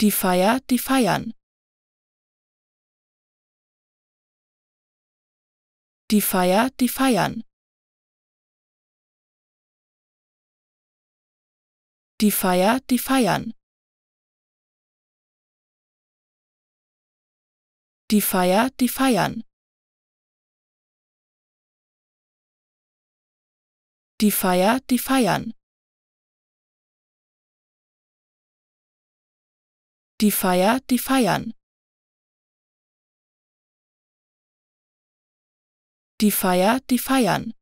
Die Feier, die feiern. Die Feier, die feiern. Die Feier, die feiern. Die Feier, die feiern. Die Feier, die feiern. Die Feier, die feiern. Die Feier, die feiern.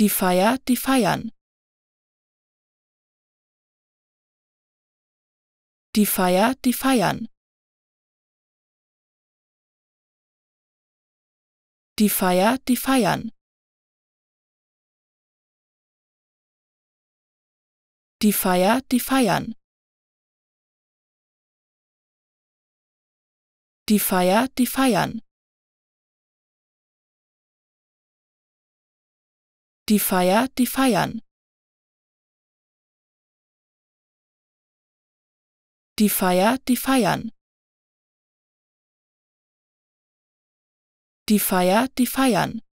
Die Feier, die feiern. Die Feier, die feiern. Die Feier, die feiern. Die Feier, die feiern. Die Feier, die feiern. Die Feier, die feiern. Die Feier, die feiern. Die Feier, die feiern.